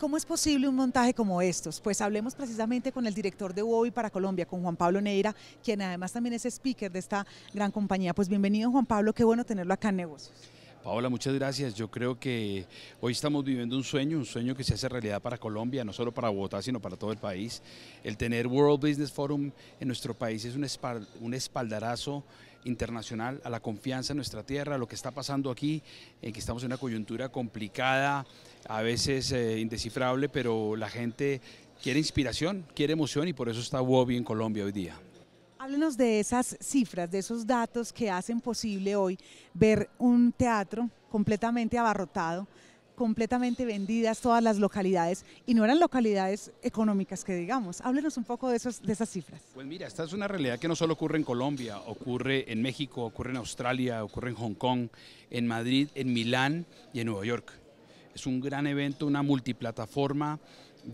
¿Cómo es posible un montaje como estos? Pues hablemos precisamente con el director de UOVI para Colombia, con Juan Pablo Neira, quien además también es speaker de esta gran compañía. Pues bienvenido Juan Pablo, qué bueno tenerlo acá en Negocios. Paola, muchas gracias. Yo creo que hoy estamos viviendo un sueño, un sueño que se hace realidad para Colombia, no solo para Bogotá, sino para todo el país. El tener World Business Forum en nuestro país es un, espaldarazo internacional a la confianza en nuestra tierra, a lo que está pasando aquí, en que estamos en una coyuntura complicada, a veces indecifrable, eh, indescifrable, pero la gente quiere inspiración, quiere emoción y por eso está Wobby en Colombia hoy día. Háblenos de esas cifras, de esos datos que hacen posible hoy ver un teatro completamente abarrotado, completamente vendidas todas las localidades y no eran localidades económicas que digamos. Háblenos un poco de, esos, de esas cifras. Pues mira, esta es una realidad que no solo ocurre en Colombia, ocurre en México, ocurre en Australia, ocurre en Hong Kong, en Madrid, en Milán y en Nueva York. Es un gran evento, una multiplataforma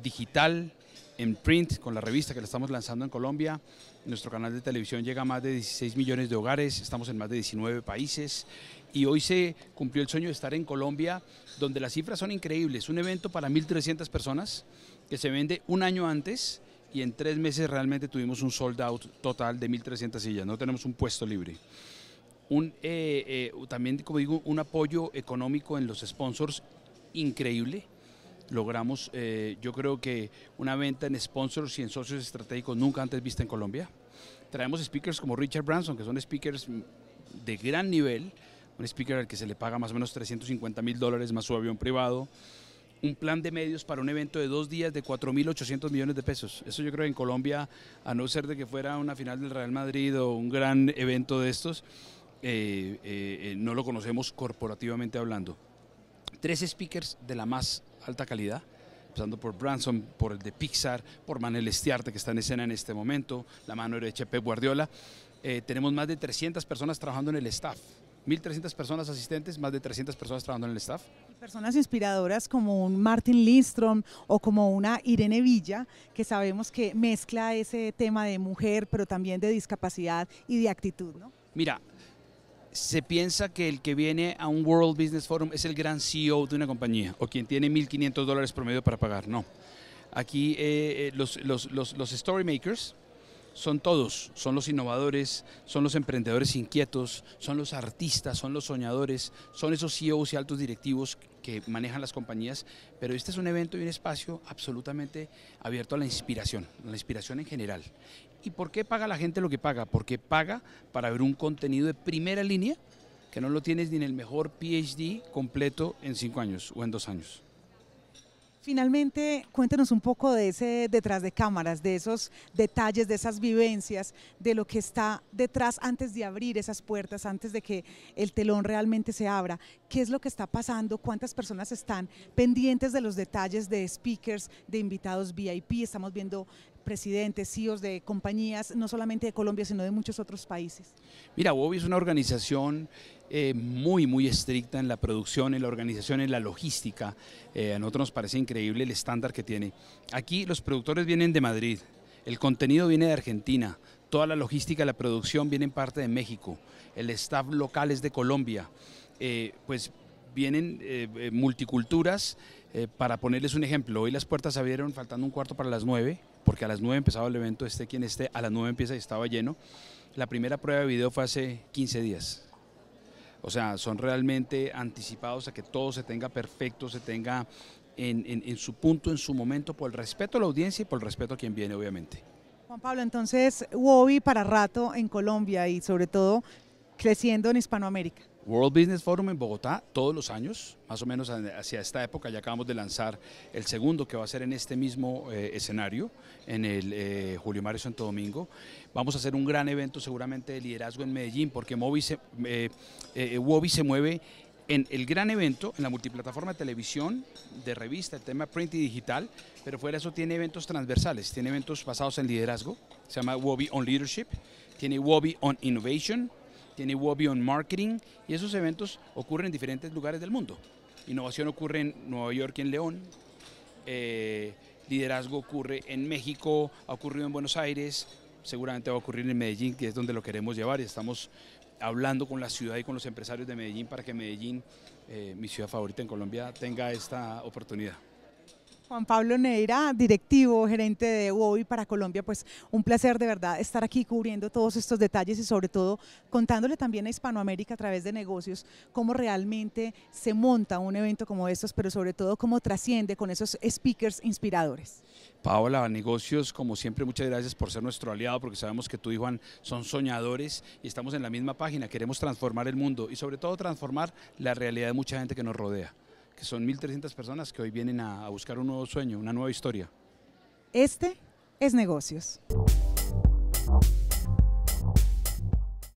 digital, en print, con la revista que la estamos lanzando en Colombia. Nuestro canal de televisión llega a más de 16 millones de hogares, estamos en más de 19 países y hoy se cumplió el sueño de estar en Colombia, donde las cifras son increíbles. Un evento para 1.300 personas que se vende un año antes y en tres meses realmente tuvimos un sold out total de 1.300 sillas, no tenemos un puesto libre. Un, eh, eh, también, como digo, un apoyo económico en los sponsors increíble. Logramos, eh, yo creo que una venta en sponsors y en socios estratégicos nunca antes vista en Colombia. Traemos speakers como Richard Branson, que son speakers de gran nivel, un speaker al que se le paga más o menos 350 mil dólares más su avión privado, un plan de medios para un evento de dos días de 4.800 millones de pesos. Eso yo creo en Colombia, a no ser de que fuera una final del Real Madrid o un gran evento de estos, eh, eh, no lo conocemos corporativamente hablando tres speakers de la más alta calidad, empezando por Branson, por el de Pixar, por Manel Estiarte, que está en escena en este momento, la mano derecha de Pep Guardiola. Eh, tenemos más de 300 personas trabajando en el staff. 1.300 personas asistentes, más de 300 personas trabajando en el staff. Personas inspiradoras como un Martin Lindstrom o como una Irene Villa, que sabemos que mezcla ese tema de mujer, pero también de discapacidad y de actitud, ¿no? Mira, se piensa que el que viene a un World Business Forum es el gran CEO de una compañía o quien tiene 1.500 dólares promedio para pagar. No. Aquí eh, eh, los, los, los, los story makers, son todos, son los innovadores, son los emprendedores inquietos, son los artistas, son los soñadores, son esos CEOs y altos directivos que manejan las compañías, pero este es un evento y un espacio absolutamente abierto a la inspiración, a la inspiración en general. ¿Y por qué paga la gente lo que paga? Porque paga para ver un contenido de primera línea que no lo tienes ni en el mejor PhD completo en cinco años o en dos años. Finalmente, cuéntenos un poco de ese detrás de cámaras, de esos detalles, de esas vivencias, de lo que está detrás antes de abrir esas puertas, antes de que el telón realmente se abra. ¿Qué es lo que está pasando? ¿Cuántas personas están pendientes de los detalles de speakers, de invitados VIP? Estamos viendo presidentes, CEOs de compañías, no solamente de Colombia, sino de muchos otros países? Mira, Bobby es una organización eh, muy, muy estricta en la producción, en la organización, en la logística. Eh, a nosotros nos parece increíble el estándar que tiene. Aquí los productores vienen de Madrid, el contenido viene de Argentina, toda la logística, la producción viene en parte de México, el staff local es de Colombia. Eh, pues vienen multiculturas. para ponerles un ejemplo, hoy las puertas abrieron faltando un cuarto para las nueve porque a las 9 empezaba el evento, esté quien esté, a las 9 empieza y estaba lleno. La primera prueba de video fue hace 15 días. O sea, son realmente anticipados a que todo se tenga perfecto, se tenga en, su punto, en su momento, por el respeto a la audiencia y por el respeto a quien viene, obviamente. Juan Pablo, entonces, Wobi para rato en Colombia y sobre todo creciendo en Hispanoamérica. World Business Forum en Bogotá todos los años, más o menos hacia esta época, ya acabamos de lanzar el segundo que va a ser en este mismo eh, escenario, en el eh, Julio Mario Santo Domingo. Vamos a hacer un gran evento seguramente de liderazgo en Medellín porque Mobi se, eh, Wobi se mueve en el gran evento, en la multiplataforma de televisión, de revista, el tema print y digital, pero fuera de eso tiene eventos transversales, tiene eventos basados en liderazgo, se llama Wobi on Leadership, tiene Wobi on Innovation, tiene Wobby on Marketing y esos eventos ocurren en diferentes lugares del mundo. Innovación ocurre en Nueva York y en León. Eh, liderazgo ocurre en México, ha ocurrido en Buenos Aires, seguramente va a ocurrir en Medellín, que es donde lo queremos llevar y estamos hablando con la ciudad y con los empresarios de Medellín para que Medellín, eh, mi ciudad favorita en Colombia, tenga esta oportunidad. Juan Pablo Neira, directivo, gerente de UOI para Colombia, pues un placer de verdad estar aquí cubriendo todos estos detalles y sobre todo contándole también a Hispanoamérica a través de negocios cómo realmente se monta un evento como estos, pero sobre todo cómo trasciende con esos speakers inspiradores. Paola, negocios, como siempre, muchas gracias por ser nuestro aliado, porque sabemos que tú y Juan son soñadores y estamos en la misma página, queremos transformar el mundo y sobre todo transformar la realidad de mucha gente que nos rodea que son 1.300 personas que hoy vienen a, a buscar un nuevo sueño, una nueva historia. Este es negocios.